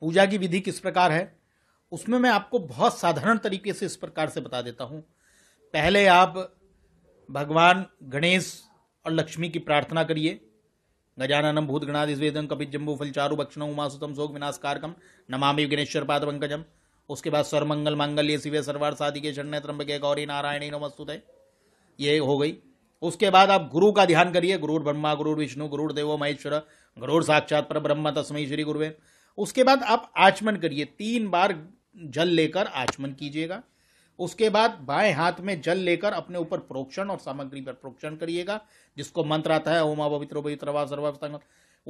पूजा की विधि किस प्रकार है उसमें मैं आपको बहुत साधारण तरीके से इस प्रकार से बता देता हूँ पहले आप भगवान गणेश और लक्ष्मी की प्रार्थना करिए गजाननम भूत गणादिस वेदन कपित जम्बू फल चारु बक्षण उमासुतम शोक विनाश कारकम नमामि गणेश्वर पाद पंकजम उसके बाद स्वर मंगल मांगल्य शिवे सर्वार साधि के शरण त्रंबके गौरी नारायणी नमस्तुत ये हो गई उसके बाद आप गुरु का ध्यान करिए गुरुर ब्रह्मा गुरुर विष्णु गुरुर देवो महेश्वर गुरुर साक्षात पर ब्रह्म तस्मय श्री गुरुवे उसके बाद आप आचमन करिए तीन बार जल लेकर आचमन कीजिएगा उसके बाद बाएं हाथ में जल लेकर अपने ऊपर प्रोक्षण और सामग्री पर प्रोक्षण करिएगा जिसको मंत्र आता है ओमा पवित्र पवित्रवा सर्वावस्थांग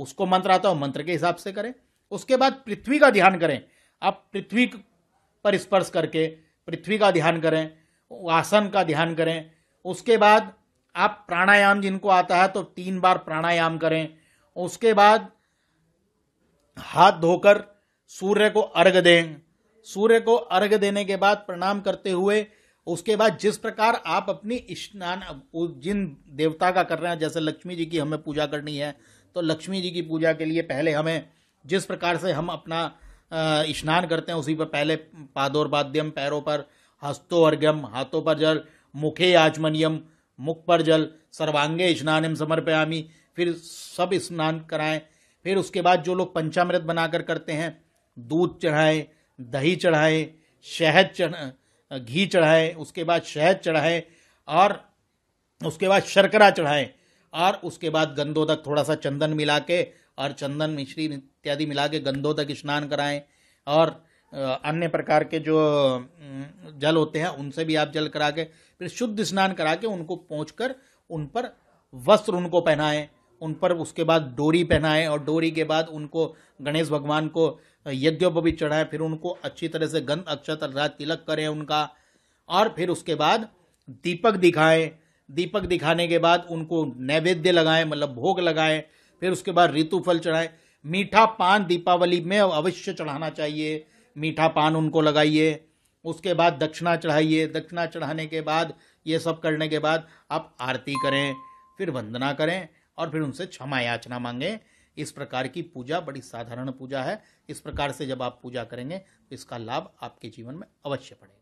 उसको मंत्र आता है मंत्र के हिसाब से करें उसके बाद पृथ्वी का ध्यान करें आप पृथ्वी पर स्पर्श करके पृथ्वी का ध्यान करें आसन का ध्यान करें उसके बाद आप प्राणायाम जिनको आता है तो तीन बार प्राणायाम करें उसके बाद हाथ धोकर सूर्य को अर्घ दें सूर्य को अर्घ देने के बाद प्रणाम करते हुए उसके बाद जिस प्रकार आप अपनी स्नान जिन देवता का कर रहे हैं जैसे लक्ष्मी जी की हमें पूजा करनी है तो लक्ष्मी जी की पूजा के लिए पहले हमें जिस प्रकार से हम अपना स्नान करते हैं उसी पर पहले पादोर बाध्यम पैरों पर हस्तो अर्घ्यम हाथों पर जल मुखे आचमनियम मुख पर जल सर्वांगे स्नानम समर्पयामी फिर सब स्नान कराएं फिर उसके बाद जो लोग पंचामृत बनाकर करते हैं दूध चढ़ाए दही चढ़ाए शहद चढ़ घी चढ़ाए उसके बाद शहद चढ़ाए और उसके बाद शर्करा चढ़ाए और उसके बाद गंदोदक थोड़ा सा चंदन मिला के और चंदन मिश्री इत्यादि मिला के गंदोदक स्नान कराएं और अन्य प्रकार के जो जल होते हैं उनसे भी आप जल करा के फिर शुद्ध स्नान करा के उनको पहुँच कर उन पर वस्त्र उनको पहनाएं उन पर उसके बाद डोरी पहनाए और डोरी के बाद उनको गणेश भगवान को यज्ञोपवी चढ़ाए फिर उनको अच्छी तरह से गंध अक्षत अर्थात तिलक करें उनका और फिर उसके बाद दीपक दिखाएं दीपक दिखाने के बाद उनको नैवेद्य लगाएं मतलब भोग लगाएं फिर उसके बाद ऋतुफल चढ़ाएं मीठा पान दीपावली में अवश्य चढ़ाना चाहिए मीठा पान उनको लगाइए उसके बाद दक्षिणा चढ़ाइए दक्षिणा चढ़ाने के बाद ये सब करने के बाद आप आरती करें फिर वंदना करें और फिर उनसे क्षमा याचना मांगे इस प्रकार की पूजा बड़ी साधारण पूजा है इस प्रकार से जब आप पूजा करेंगे तो इसका लाभ आपके जीवन में अवश्य पड़ेगा